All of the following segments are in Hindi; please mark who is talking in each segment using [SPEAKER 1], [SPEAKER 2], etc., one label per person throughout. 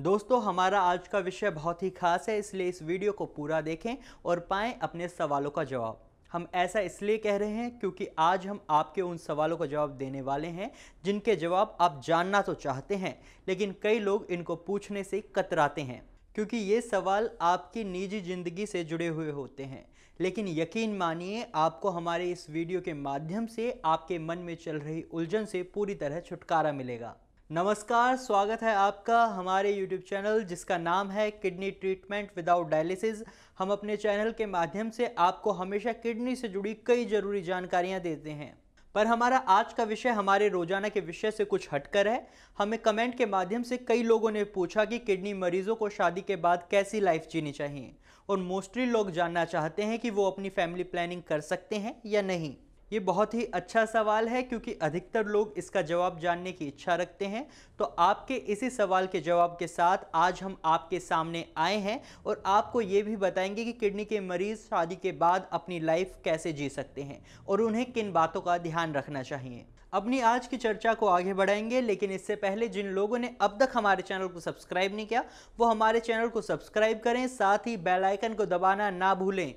[SPEAKER 1] दोस्तों हमारा आज का विषय बहुत ही खास है इसलिए इस वीडियो को पूरा देखें और पाएँ अपने सवालों का जवाब हम ऐसा इसलिए कह रहे हैं क्योंकि आज हम आपके उन सवालों का जवाब देने वाले हैं जिनके जवाब आप जानना तो चाहते हैं लेकिन कई लोग इनको पूछने से कतराते हैं क्योंकि ये सवाल आपकी निजी ज़िंदगी से जुड़े हुए होते हैं लेकिन यकीन मानिए आपको हमारे इस वीडियो के माध्यम से आपके मन में चल रही उलझन से पूरी तरह छुटकारा मिलेगा नमस्कार स्वागत है आपका हमारे YouTube चैनल जिसका नाम है किडनी ट्रीटमेंट विदाउट डायलिसिस हम अपने चैनल के माध्यम से आपको हमेशा किडनी से जुड़ी कई जरूरी जानकारियां देते हैं पर हमारा आज का विषय हमारे रोजाना के विषय से कुछ हटकर है हमें कमेंट के माध्यम से कई लोगों ने पूछा कि किडनी मरीजों को शादी के बाद कैसी लाइफ जीनी चाहिए और मोस्टली लोग जानना चाहते हैं कि वो अपनी फैमिली प्लानिंग कर सकते हैं या नहीं ये बहुत ही अच्छा सवाल है क्योंकि अधिकतर लोग इसका जवाब जानने की इच्छा रखते हैं तो आपके इसी सवाल के जवाब के साथ आज हम आपके सामने आए हैं और आपको ये भी बताएंगे कि किडनी के मरीज़ शादी के बाद अपनी लाइफ कैसे जी सकते हैं और उन्हें किन बातों का ध्यान रखना चाहिए अपनी आज की चर्चा को आगे बढ़ाएंगे लेकिन इससे पहले जिन लोगों ने अब तक हमारे चैनल को सब्सक्राइब नहीं किया वो हमारे चैनल को सब्सक्राइब करें साथ ही बेलाइकन को दबाना ना भूलें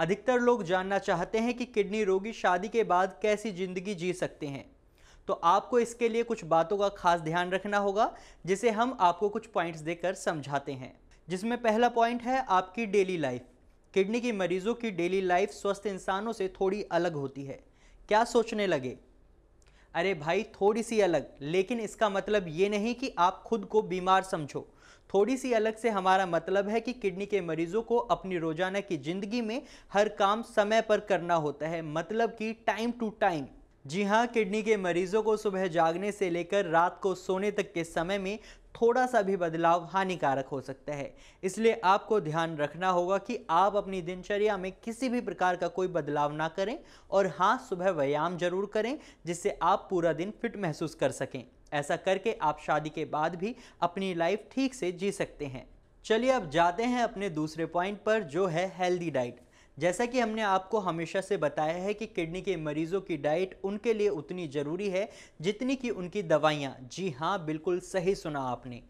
[SPEAKER 1] अधिकतर लोग जानना चाहते हैं कि किडनी रोगी शादी के बाद कैसी ज़िंदगी जी सकते हैं तो आपको इसके लिए कुछ बातों का खास ध्यान रखना होगा जिसे हम आपको कुछ पॉइंट्स देकर समझाते हैं जिसमें पहला पॉइंट है आपकी डेली लाइफ किडनी की मरीजों की डेली लाइफ स्वस्थ इंसानों से थोड़ी अलग होती है क्या सोचने लगे अरे भाई थोड़ी सी अलग लेकिन इसका मतलब ये नहीं कि आप खुद को बीमार समझो थोड़ी सी अलग से हमारा मतलब है कि किडनी के मरीजों को अपनी रोजाना की जिंदगी में हर काम समय पर करना होता है मतलब कि टाइम टू टाइम जी हाँ किडनी के मरीजों को सुबह जागने से लेकर रात को सोने तक के समय में थोड़ा सा भी बदलाव हानिकारक हो सकता है इसलिए आपको ध्यान रखना होगा कि आप अपनी दिनचर्या में किसी भी प्रकार का कोई बदलाव ना करें और हाँ सुबह व्यायाम जरूर करें जिससे आप पूरा दिन फिट महसूस कर सकें ऐसा करके आप शादी के बाद भी अपनी लाइफ ठीक से जी सकते हैं चलिए अब जाते हैं अपने दूसरे पॉइंट पर जो है हेल्दी डाइट जैसा कि हमने आपको हमेशा से बताया है कि किडनी के मरीजों की डाइट उनके लिए उतनी ज़रूरी है जितनी कि उनकी दवाइयाँ जी हाँ बिल्कुल सही सुना आपने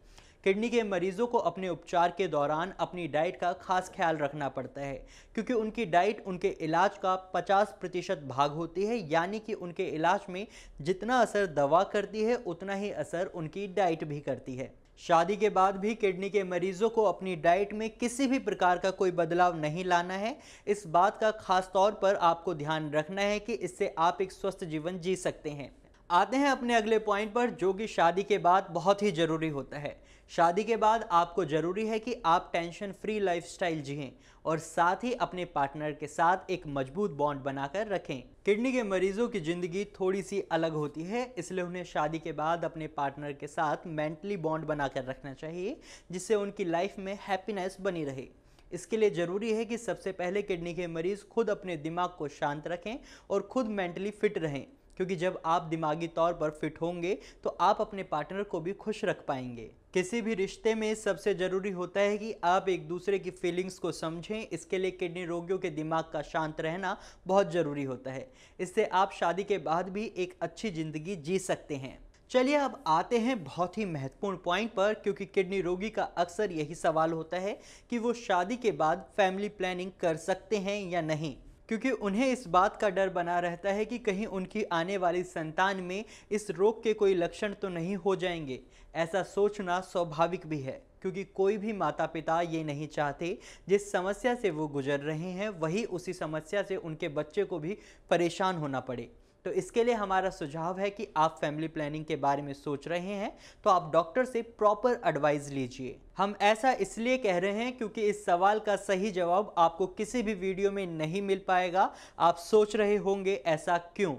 [SPEAKER 1] किडनी के मरीजों को अपने उपचार के दौरान अपनी डाइट का खास ख्याल रखना पड़ता है क्योंकि उनकी डाइट उनके इलाज का 50 प्रतिशत भाग होती है यानी कि उनके इलाज में जितना असर दवा करती है उतना ही असर उनकी डाइट भी करती है शादी के बाद भी किडनी के मरीजों को अपनी डाइट में किसी भी प्रकार का कोई बदलाव नहीं लाना है इस बात का खास तौर पर आपको ध्यान रखना है कि इससे आप एक स्वस्थ जीवन जी सकते हैं आते हैं अपने अगले पॉइंट पर जो कि शादी के बाद बहुत ही ज़रूरी होता है शादी के बाद आपको ज़रूरी है कि आप टेंशन फ्री लाइफ स्टाइल जियें और साथ ही अपने पार्टनर के साथ एक मजबूत बॉन्ड बनाकर रखें किडनी के मरीजों की ज़िंदगी थोड़ी सी अलग होती है इसलिए उन्हें शादी के बाद अपने पार्टनर के साथ मेंटली बॉन्ड बनाकर रखना चाहिए जिससे उनकी लाइफ में हैप्पीनेस बनी रहे इसके लिए ज़रूरी है कि सबसे पहले किडनी के मरीज़ खुद अपने दिमाग को शांत रखें और खुद मेंटली फिट रहें क्योंकि जब आप दिमागी तौर पर फिट होंगे तो आप अपने पार्टनर को भी खुश रख पाएंगे किसी भी रिश्ते में सबसे ज़रूरी होता है कि आप एक दूसरे की फीलिंग्स को समझें इसके लिए किडनी रोगियों के दिमाग का शांत रहना बहुत ज़रूरी होता है इससे आप शादी के बाद भी एक अच्छी ज़िंदगी जी सकते हैं चलिए अब आते हैं बहुत ही महत्वपूर्ण पॉइंट पर क्योंकि किडनी रोगी का अक्सर यही सवाल होता है कि वो शादी के बाद फैमिली प्लानिंग कर सकते हैं या नहीं क्योंकि उन्हें इस बात का डर बना रहता है कि कहीं उनकी आने वाली संतान में इस रोग के कोई लक्षण तो नहीं हो जाएंगे ऐसा सोचना स्वाभाविक भी है क्योंकि कोई भी माता पिता ये नहीं चाहते जिस समस्या से वो गुजर रहे हैं वही उसी समस्या से उनके बच्चे को भी परेशान होना पड़े तो इसके लिए हमारा सुझाव है कि आप फैमिली प्लानिंग के बारे में सोच रहे हैं तो आप डॉक्टर से प्रॉपर एडवाइस लीजिए हम ऐसा इसलिए कह रहे हैं क्योंकि इस सवाल का सही जवाब आपको किसी भी वीडियो में नहीं मिल पाएगा आप सोच रहे होंगे ऐसा क्यों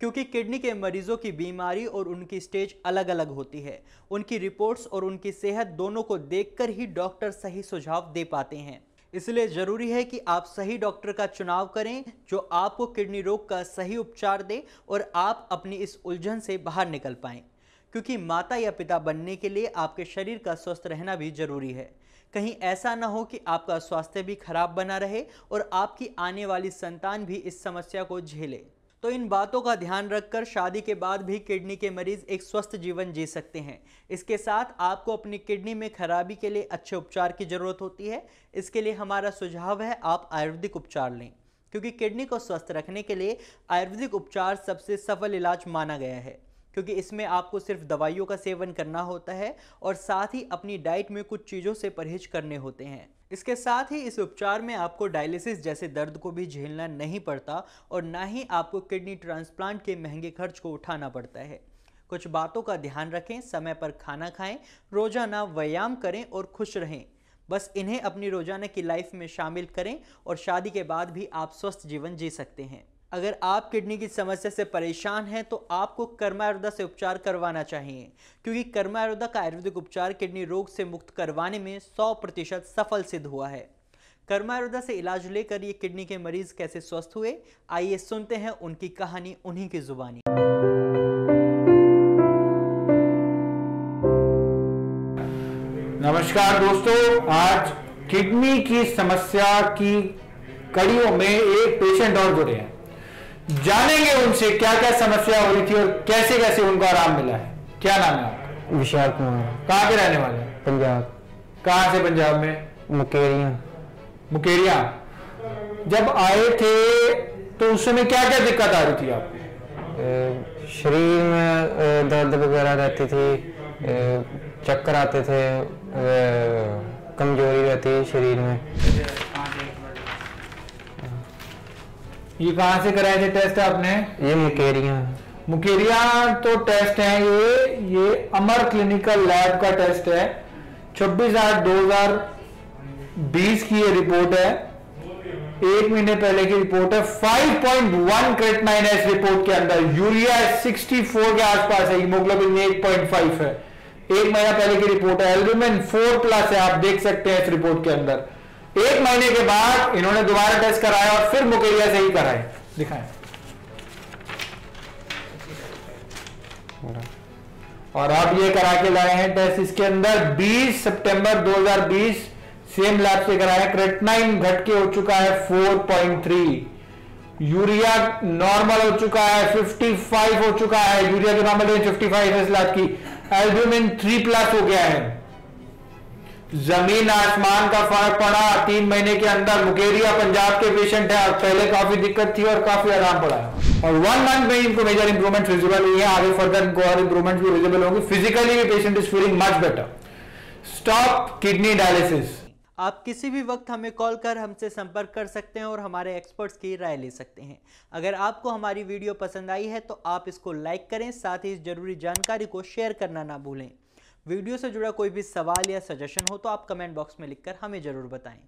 [SPEAKER 1] क्योंकि किडनी के मरीजों की बीमारी और उनकी स्टेज अलग अलग होती है उनकी रिपोर्ट्स और उनकी सेहत दोनों को देखकर ही डॉक्टर सही सुझाव दे पाते हैं इसलिए ज़रूरी है कि आप सही डॉक्टर का चुनाव करें जो आपको किडनी रोग का सही उपचार दे और आप अपनी इस उलझन से बाहर निकल पाएँ क्योंकि माता या पिता बनने के लिए आपके शरीर का स्वस्थ रहना भी जरूरी है कहीं ऐसा ना हो कि आपका स्वास्थ्य भी खराब बना रहे और आपकी आने वाली संतान भी इस समस्या को झेले तो इन बातों का ध्यान रखकर शादी के बाद भी किडनी के मरीज एक स्वस्थ जीवन जी सकते हैं इसके साथ आपको अपनी किडनी में खराबी के लिए अच्छे उपचार की ज़रूरत होती है इसके लिए हमारा सुझाव है आप आयुर्वेदिक उपचार लें क्योंकि किडनी को स्वस्थ रखने के लिए आयुर्वेदिक उपचार सबसे सफल इलाज माना गया है क्योंकि इसमें आपको सिर्फ दवाइयों का सेवन करना होता है और साथ ही अपनी डाइट में कुछ चीज़ों से परहेज करने होते हैं इसके साथ ही इस उपचार में आपको डायलिसिस जैसे दर्द को भी झेलना नहीं पड़ता और ना ही आपको किडनी ट्रांसप्लांट के महंगे खर्च को उठाना पड़ता है कुछ बातों का ध्यान रखें समय पर खाना खाएं रोजाना व्यायाम करें और खुश रहें बस इन्हें अपनी रोजाना की लाइफ में शामिल करें और शादी के बाद भी आप स्वस्थ जीवन जी सकते हैं अगर आप किडनी की समस्या से परेशान हैं तो आपको कर्मा से उपचार करवाना चाहिए क्योंकि कर्मा का आयुर्वेदिक उपचार किडनी रोग से मुक्त करवाने में 100 प्रतिशत सफल सिद्ध हुआ है कर्मा से इलाज लेकर ये किडनी के मरीज कैसे स्वस्थ हुए आइए सुनते हैं उनकी कहानी उन्हीं की जुबानी
[SPEAKER 2] नमस्कार दोस्तों आज किडनी की समस्या की कड़ियों में एक पेशेंट और जुड़े हैं जानेंगे उनसे क्या क्या समस्या हो रही थी और कैसे कैसे उनको आराम मिला है क्या नाम है आपका विशाल कुमार कहाँ के रहने वाले पंजाब कहाँ से पंजाब में मुकेरिया मुकेरिया जब आए थे तो उस समय क्या क्या दिक्कत आ रही थी आपको शरीर में दर्द वगैरह रहती थी चक्कर आते थे कमजोरी रहती है शरीर में ये कहा से कराए थे टेस्ट आपने ये
[SPEAKER 1] मुकेरिया
[SPEAKER 2] मुकेरिया तो टेस्ट है ये ये अमर क्लिनिकल लैब का टेस्ट है छब्बीस आठ दो हजार बीस की ये रिपोर्ट है एक महीने पहले की रिपोर्ट है 5.1 पॉइंट वन क्रेटनाइन है इस रिपोर्ट के अंदर यूरिया 64 के आसपास है हीमोग्लोबिन 8.5 है एक महीना पहले की रिपोर्ट है एल्बुमिन 4 प्लस है आप देख सकते हैं इस रिपोर्ट के अंदर एक महीने के बाद इन्होंने दोबारा टेस्ट कराया और फिर मुकेरिया से ही कराए दिखाए और अब ये करा के लाए हैं टेस्ट इसके अंदर 20 सितंबर 2020 सेम लैब से कराए क्रेटनाइन घट के हो चुका है 4.3 यूरिया नॉर्मल हो चुका है 55 हो चुका है यूरिया जो नॉर्मल फाइव है इस लैब की एल्ब्यूमिन थ्री प्लस हो गया है जमीन आसमान का फर्क पड़ा तीन महीने के अंदर मुकेरिया पंजाब के पेशेंट है पहले काफी दिक्कत थी और काफी आराम पड़ा और वन मंथ में इनको मेजर इंप्रूवमेंट विजिबल हुई है आगे फर्दर इनको और इंप्रूवमेंट भी विजिबल होंगी फिजिकली भी patient is feeling much better stop kidney dialysis
[SPEAKER 1] आप किसी भी वक्त हमें कॉल कर हमसे संपर्क कर सकते हैं और हमारे एक्सपर्ट्स की राय ले सकते हैं अगर आपको हमारी वीडियो पसंद आई है तो आप इसको लाइक करें साथ ही इस जरूरी जानकारी को शेयर करना ना भूलें वीडियो से जुड़ा कोई भी सवाल या सजेशन हो तो आप कमेंट बॉक्स में लिखकर हमें ज़रूर बताएं